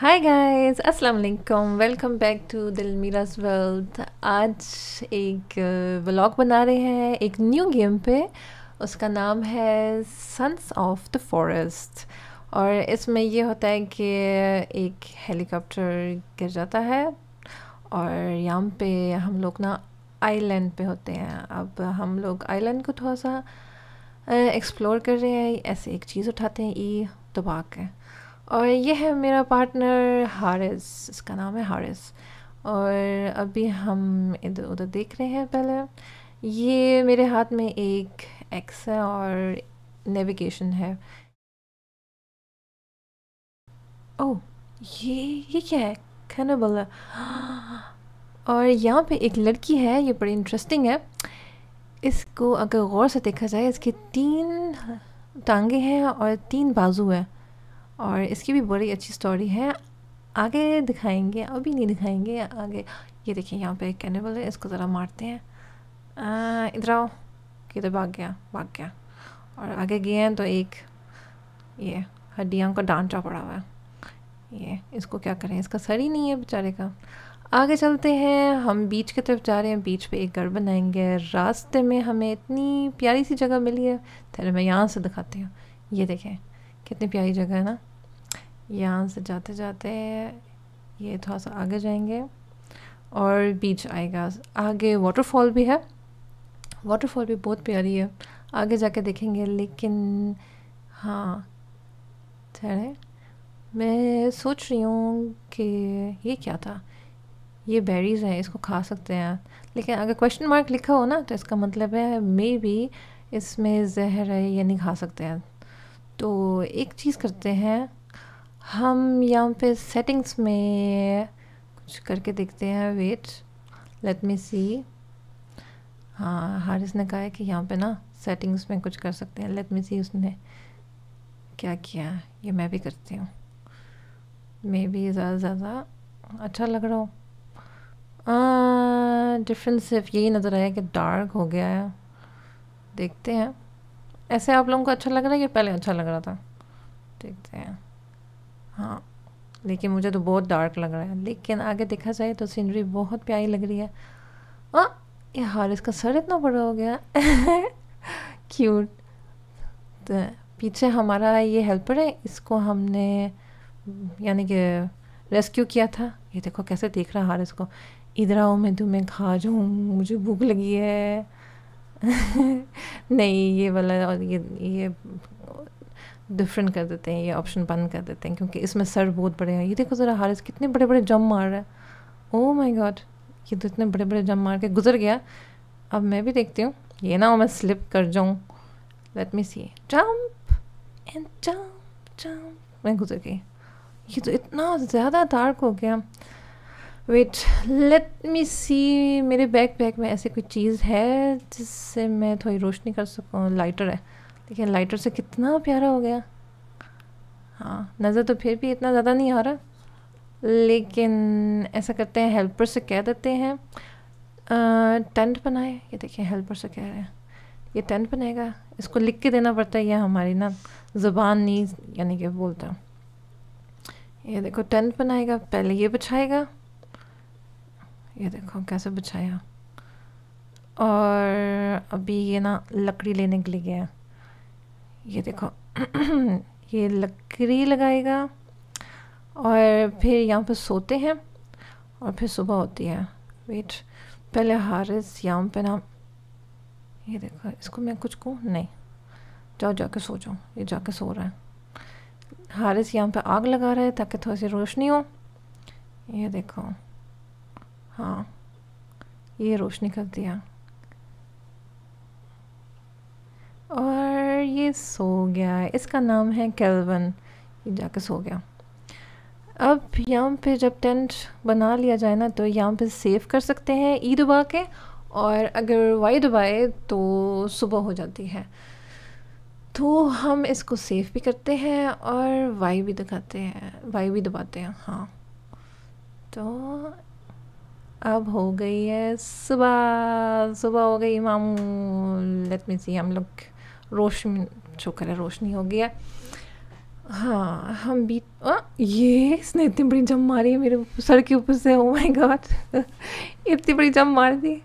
Hi guys अस्सलाम वालेकुम welcome back to दिल दिलमीराज वर्ल्ड आज एक व्लॉग बना रहे हैं एक न्यू गेम पे उसका नाम है सन्स ऑफ द फॉरेस्ट और इसमें ये होता है कि एक हेलीकॉप्टर गिर जाता है और यहाँ पे हम लोग ना आइलैंड पे होते हैं अब हम लोग आइलैंड को थोड़ा सा एक्सप्लोर कर रहे हैं ऐसे एक चीज़ उठाते हैं ई दबा के और ये है मेरा पार्टनर हारिस इसका नाम है हारिस और अभी हम इधर उधर देख रहे हैं पहले ये मेरे हाथ में एक एक्स है और नेविगेशन है ओ ये ये क्या है कैनबल और यहाँ पे एक लड़की है ये बड़ी इंटरेस्टिंग है इसको अगर गौर से देखा जाए इसके तीन टांगे हैं और तीन बाजू हैं और इसकी भी बड़ी अच्छी स्टोरी है आगे दिखाएंगे अभी नहीं दिखाएंगे आगे ये देखिए यहाँ पे एक कैनिबल है इसको ज़रा मारते हैं इधर आओ तो भाग गया भाग गया और आगे गए हैं तो एक ये हड्डियाँ का डांटा पड़ा हुआ है ये इसको क्या करें इसका सर ही नहीं है बेचारे का आगे चलते हैं हम बीच की तरफ जा रहे हैं बीच पे एक घर बनाएंगे रास्ते में हमें इतनी प्यारी सी जगह मिली है चलो मैं यहाँ से दिखाती हूँ ये देखें कितनी प्यारी जगह है ना यहाँ से जाते जाते ये थोड़ा सा आगे जाएंगे और बीच आएगा आगे वाटरफॉल भी है वाटरफॉल भी बहुत प्यारी है आगे जाके देखेंगे लेकिन हाँ ठहरे मैं सोच रही हूँ कि ये क्या था ये बेरीज़ हैं इसको खा सकते हैं लेकिन अगर क्वेश्चन मार्क लिखा हो ना तो इसका मतलब है मे बी इसमें जहर है ये नहीं खा सकते हैं तो एक चीज़ करते हैं हम यहाँ पे सेटिंग्स में कुछ करके देखते हैं वेट लेट मी सी हाँ हारिस ने कहा है कि यहाँ पे ना सेटिंग्स में कुछ कर सकते हैं लेट मी सी उसने क्या किया ये मैं भी करती हूँ मे बी ज़्यादा ज़्यादा अच्छा लग रहा हूँ डिफरेंस सिर्फ यही नज़र आया कि डार्क हो गया है देखते हैं ऐसे आप लोगों को अच्छा लग रहा है कि पहले अच्छा लग रहा था देखते हैं हाँ लेकिन मुझे तो बहुत डार्क लग रहा है लेकिन आगे देखा जाए तो सीनरी बहुत प्यारी लग रही है हाँ ये हार इसका सर इतना बड़ा हो गया क्यूट तो पीछे हमारा ये हेल्पर है इसको हमने यानी कि रेस्क्यू किया था ये देखो कैसे देख रहा हार इसको इधर आओ मैं तुम्हें खा जाऊँ मुझे भूख लगी है नहीं ये वाला और ये ये डिफरेंट कर देते हैं ये ऑप्शन बंद कर देते हैं क्योंकि इसमें सर बहुत बड़े हैं ये देखो ज़रा हारिस कितने बड़े बड़े जम मार रहा है ओ माई गॉड ये तो इतने बड़े बड़े जम मार के गुजर गया अब मैं भी देखती हूँ ये ना हो मैं स्लिप कर जाऊँ let me see jump and jump jump मैं गुजर गई ये तो इतना ज़्यादा डार्क हो गया वेट लेट मी सी मेरे बैग पैक में ऐसी कोई चीज़ है जिससे मैं थोड़ी रोशनी कर सकूँ लाइटर है देखिए लाइटर से कितना प्यारा हो गया हाँ नज़र तो फिर भी इतना ज़्यादा नहीं आ रहा लेकिन ऐसा करते हैं हेल्पर से कह देते हैं टेंट बनाए ये देखिए हेल्पर से कह रहे हैं ये टेंट बनेगा इसको लिख के देना पड़ता है यह हमारी ना ज़ुबान नीज यानी कि बोलता ये देखो टेंट बनाएगा पहले ये बिछाएगा ये देखो कैसे बिछाया और अभी ये ना लकड़ी लेने के लिए गया ये देखो ये लकड़ी लगाएगा और फिर यहाँ पर सोते हैं और फिर सुबह होती है वेट पहले हारिस याम पे नाम ये देखो इसको मैं कुछ को नहीं जाओ जाके सो जाओ ये जाके सो रहा है हारिस यहाँ पे आग लगा रहा है ताकि थोड़ी सी रोशनी हो ये देखो हाँ ये रोशनी कर दिया और ये सो गया है इसका नाम है कैलवन ये जाके सो गया अब यहाँ पे जब टेंट बना लिया जाए ना तो यहाँ पे सेव कर सकते हैं ई दबा के और अगर वाई दबाए तो सुबह हो जाती है तो हम इसको सेव भी करते हैं और वाई भी दिखाते हैं वाई भी दबाते हैं हाँ तो अब हो गई है सुबह सुबह हो गई मामू लेट मी सी हम लोग रोशनी शुक्र है रोशनी हो गया हाँ हम भी आ, ये इसने इतनी बड़ी जम मारी है मेरे सर के ऊपर से ओ माय गॉड इतनी बड़ी जम मार दी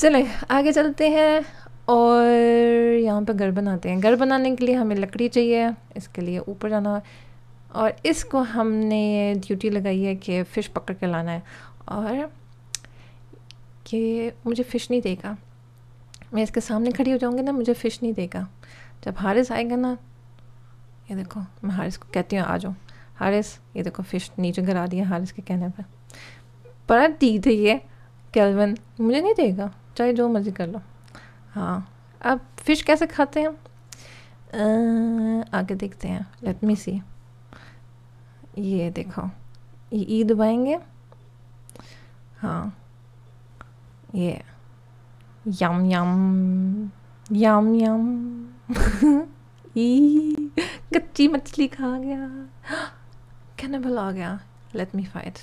चले आगे चलते हैं और यहाँ पे घर बनाते हैं घर बनाने के लिए हमें लकड़ी चाहिए इसके लिए ऊपर जाना और इसको हमने ड्यूटी लगाई है कि फ़िश पकड़ के लाना है और कि मुझे फ़िश नहीं देगा मैं इसके सामने खड़ी हो जाऊँगी ना मुझे फ़िश नहीं देगा जब हारिस आएगा ना ये देखो मैं हारिस को कहती हूँ आ जाओ हारिस ये देखो फ़िश नीचे गिरा दिया हारिस के कहने पर पर दी थी ये कैलवन मुझे नहीं देगा चाहे जो मर्ज़ी कर लो हाँ अब फ़िश कैसे खाते हैं आगे देखते हैं लेट मी सी ये देखो ये ईद दबाएंगे हाँ ये Yum yum. Yum yum. ई कच्ची मछली खा गया कैनिबल आ गया लेट मी फाइट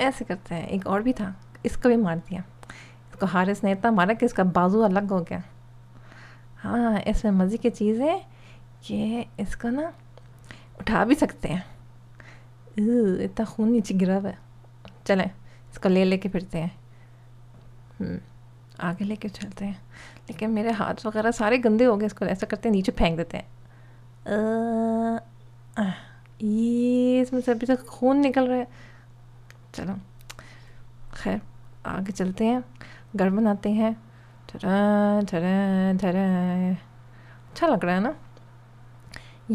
ऐसे करते हैं एक और भी था इसको भी मार दिया इसको हारिस ने इतना मारा कि इसका बाजू अलग हो गया हाँ इसमें मज़े की चीज़ है कि इसको ना उठा भी सकते हैं इतना खून नीचे गिरा हुआ है चलें इसको ले लेके फिरते हैं हम्म, आगे लेके चलते हैं लेकिन मेरे हाथ वगैरह सारे गंदे हो गए इसको ऐसा करते हैं नीचे फेंक देते हैं ये इसमें से अभी तक खून निकल रहा है चलो खैर आगे चलते हैं घर बनाते हैं ठरा ठरा ठरा अच्छा लग रहा है ना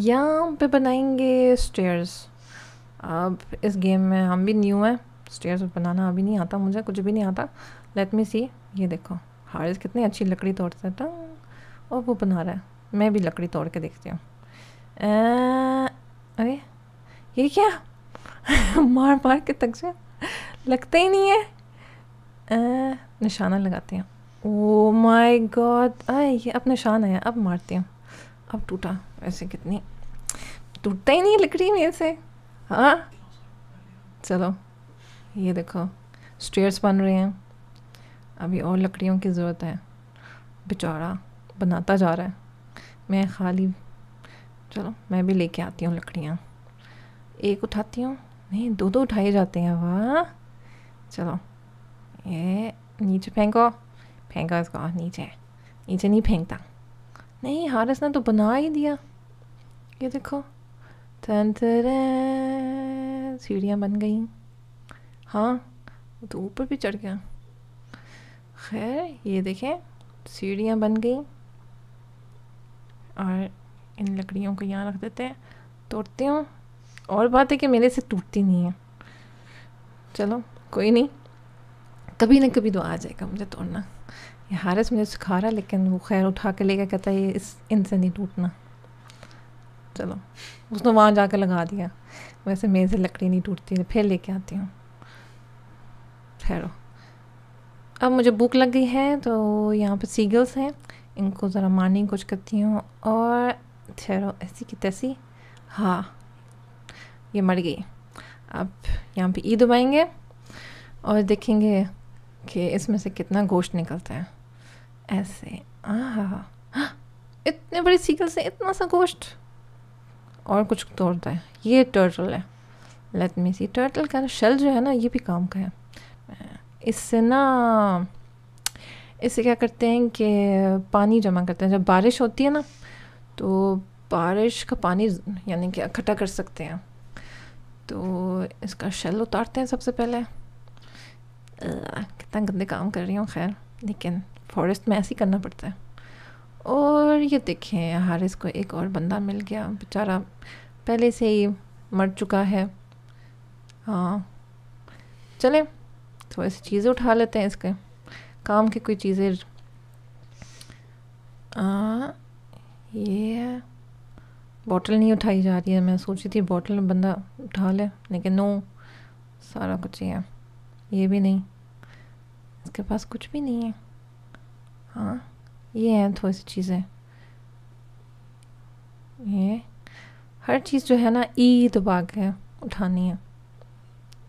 यहाँ पे बनाएंगे स्टेयर्स अब इस गेम में हम भी न्यू हैं स्टेयर्स बनाना अभी नहीं आता मुझे कुछ भी नहीं आता लेट मी सी ये देखो हारिस कितनी अच्छी लकड़ी तोड़ता था और वो बना रहा है मैं भी लकड़ी तोड़ के देखती हूँ अरे ये क्या मार मार के तक से लगता ही नहीं है आ, निशाना लगाते हैं ओ माय गॉड आए ये अब निशान है अब मारती हूँ अब टूटा वैसे कितनी टूटता ही नहीं लकड़ी में से हाँ चलो ये देखो स्टेयर्स बन रहे हैं अभी और लकड़ियों की ज़रूरत है बेचारा बनाता जा रहा है मैं खाली चलो मैं भी लेके आती हूँ लकड़ियाँ एक उठाती हूँ नहीं दो दो उठाए जाते हैं वाह चलो ये नीचे फेंको फेंको इसको नीचे नीचे नहीं फेंकता नहीं हारस ने तो बना ही दिया ये देखो तन सीढ़ियाँ बन गई हाँ तो ऊपर भी चढ़ गया खैर ये देखें सीढ़ियाँ बन गई और इन लकड़ियों को यहाँ रख देते हैं तोड़ती हूँ और बात है कि मेरे से टूटती नहीं है चलो कोई नहीं कभी ना कभी तो आ जाएगा मुझे तोड़ना ये हारिस मुझे सिखा रहा लेकिन वो खैर उठा के लेके कहता है ये इस इनसे नहीं टूटना चलो उसने वहाँ जा कर लगा दिया वैसे मेरे से लकड़ी नहीं टूटती फिर लेके आती हूँ ठहरो अब मुझे भूख लग गई है तो यहाँ पर सीगल्स हैं इनको ज़रा मारने की कोशिश करती हूँ और ठहरो ऐसी की तैसी हाँ ये मर गई अब यहाँ पे ईद उबाएंगे और देखेंगे कि इसमें से कितना गोश्त निकलता है ऐसे आह इतने बड़े सीकल से इतना सा गोश्त और कुछ तोड़ता है ये टर्टल है लेट मी सी टर्टल का शेल जो है ना ये भी काम का है इससे ना इससे क्या करते हैं कि पानी जमा करते हैं जब बारिश होती है ना तो बारिश का पानी यानी कि इकट्ठा कर सकते हैं तो इसका शल उतारते हैं सबसे पहले कितना गंदे काम कर रही हूँ खैर लेकिन फॉरेस्ट में ऐसे ही करना पड़ता है और ये देखें हारिस को एक और बंदा मिल गया बेचारा पहले से ही मर चुका है हाँ चलें थोड़ी सी चीज़ें उठा लेते हैं इसके काम की कोई चीज़ें ये बॉटल नहीं उठाई जा रही है मैं सोची थी बॉटल बंदा उठा ले लेकिन नो सारा कुछ ही है ये भी नहीं इसके पास कुछ भी नहीं है हाँ ये हैं थोड़ी सी चीज़ें ये हर चीज़ जो है ना ई दबा के उठानी है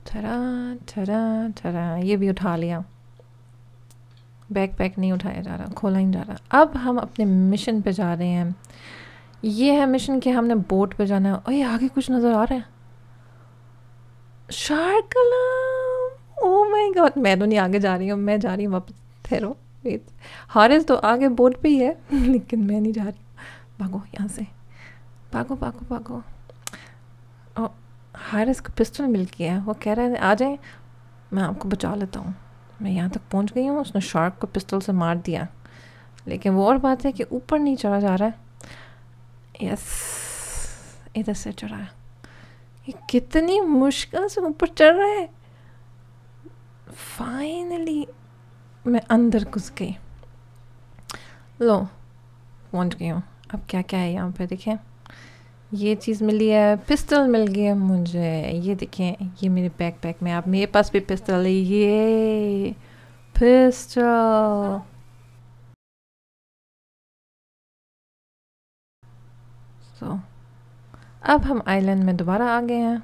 ठरा ठरा ठरा ये भी उठा लिया बैक पैक नहीं उठाया जा रहा खोला नहीं जा रहा अब हम अपने मिशन पे जा रहे हैं ये है मिशन कि हमने बोट पे जाना है ओए आगे कुछ नज़र आ रहा है शार्क ओ माय गॉड मैं तो नहीं आगे जा रही हूँ मैं जा रही हूँ वापस ठहरो वेट हारिस तो आगे बोर्ड पे ही है लेकिन मैं नहीं जा रही भागो यहाँ से भागो भागो भागो हारिस को पिस्टल मिल गया है वो कह रहा है आ जाए मैं आपको बचा लेता हूँ मैं यहाँ तक पहुँच गई हूँ उसने शार्क को पिस्टल से मार दिया लेकिन वो और बात है कि ऊपर नहीं चढ़ा जा रहा है यस इधर से चढ़ा है ये कितनी मुश्किल से ऊपर चढ़ रहा है फाइनली मैं अंदर घुस गई लो पहुँच गई हूँ अब क्या क्या है यहाँ पे देखें ये चीज़ मिली है पिस्टल मिल गई है मुझे ये देखें ये मेरे बैग पैक में आप मेरे पास भी पिस्टल है ये पिस्टल सो अब हम आइलैंड में दोबारा आ गए हैं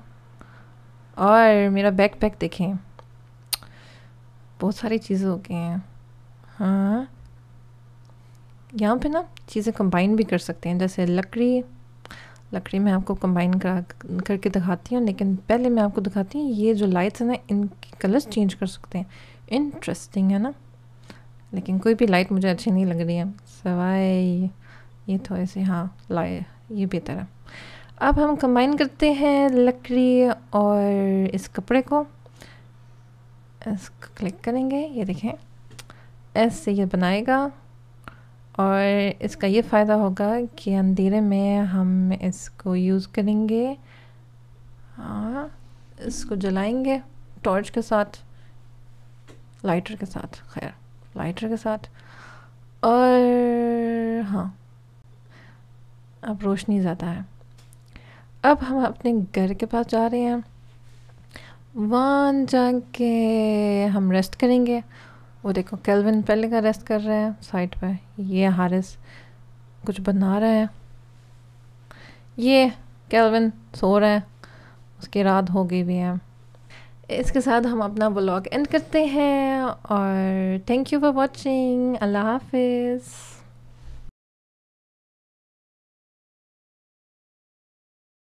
और मेरा बैग पैक देखें बहुत सारी चीज़ें हो गई हैं हाँ यहाँ पे ना चीज़ें कंबाइन भी कर सकते हैं जैसे लकड़ी लकड़ी मैं आपको कंबाइन करा करके दिखाती हूँ लेकिन पहले मैं आपको दिखाती हूँ ये जो लाइट्स हैं ना इनके कलर्स चेंज कर सकते हैं इंटरेस्टिंग है ना लेकिन कोई भी लाइट मुझे अच्छी नहीं लग रही है सवाए ये थोड़े तो से हाँ लाए ये बेहतर है अब हम कंबाइन करते हैं लकड़ी और इस कपड़े को इसको क्लिक करेंगे ये देखें एस से ये बनाएगा और इसका ये फ़ायदा होगा कि अंधेरे में हम इसको यूज़ करेंगे हाँ इसको जलाएंगे टॉर्च के साथ लाइटर के साथ खैर लाइटर के साथ और हाँ अब रोशनी ज़्यादा है अब हम अपने घर के पास जा रहे हैं वहाँ जाके हम रेस्ट करेंगे वो देखो केल्विन पहले का रेस्ट कर रहा है साइड पे ये हारिस कुछ बना रहा है ये केल्विन सो रहा है उसकी रात हो गई भी है इसके साथ हम अपना ब्लॉग एंड करते हैं और थैंक यू फॉर वाचिंग अल्लाह हाफिज़